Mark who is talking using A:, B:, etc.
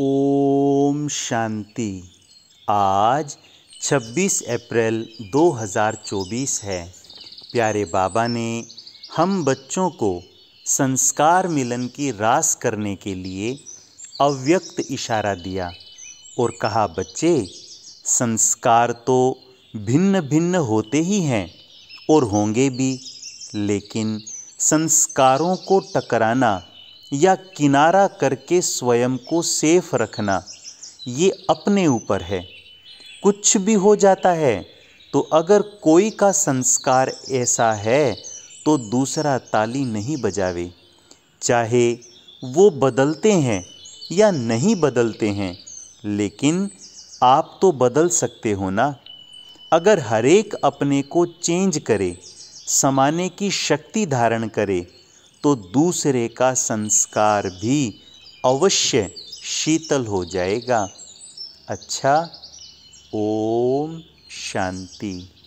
A: ओम शांति आज 26 अप्रैल 2024 है प्यारे बाबा ने हम बच्चों को संस्कार मिलन की रास करने के लिए अव्यक्त इशारा दिया और कहा बच्चे संस्कार तो भिन्न भिन्न होते ही हैं और होंगे भी लेकिन संस्कारों को टकराना या किनारा करके स्वयं को सेफ रखना ये अपने ऊपर है कुछ भी हो जाता है तो अगर कोई का संस्कार ऐसा है तो दूसरा ताली नहीं बजावे चाहे वो बदलते हैं या नहीं बदलते हैं लेकिन आप तो बदल सकते हो ना अगर हरेक अपने को चेंज करे समाने की शक्ति धारण करे तो दूसरे का संस्कार भी अवश्य शीतल हो जाएगा अच्छा ओम शांति